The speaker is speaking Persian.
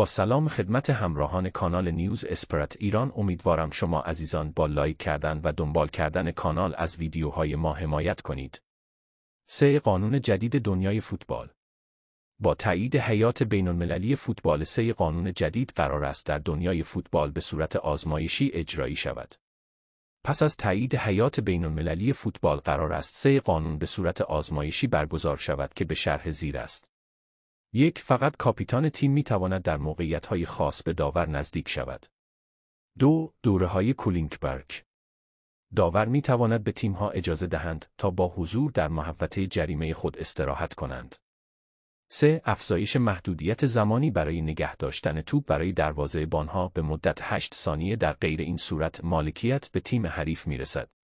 با سلام خدمت همراهان کانال نیوز اسپرت ایران امیدوارم شما عزیزان با لایک کردن و دنبال کردن کانال از ویدیوهای ما حمایت کنید. سه قانون جدید دنیای فوتبال با تایید حیات بین المللی فوتبال سه قانون جدید قرار است در دنیای فوتبال به صورت آزمایشی اجرایی شود. پس از تایید حیات بین المللی فوتبال قرار است سه قانون به صورت آزمایشی برگزار شود که به شرح زیر است. یک فقط کاپیتان تیم می تواند در موقعیت های خاص به داور نزدیک شود. دو دوره های برک داور می تواند به تیم ها اجازه دهند تا با حضور در محوطه جریمه خود استراحت کنند. سه افزایش محدودیت زمانی برای نگه داشتن توپ برای دروازه بانها به مدت 8 ثانیه در غیر این صورت مالکیت به تیم حریف می رسد.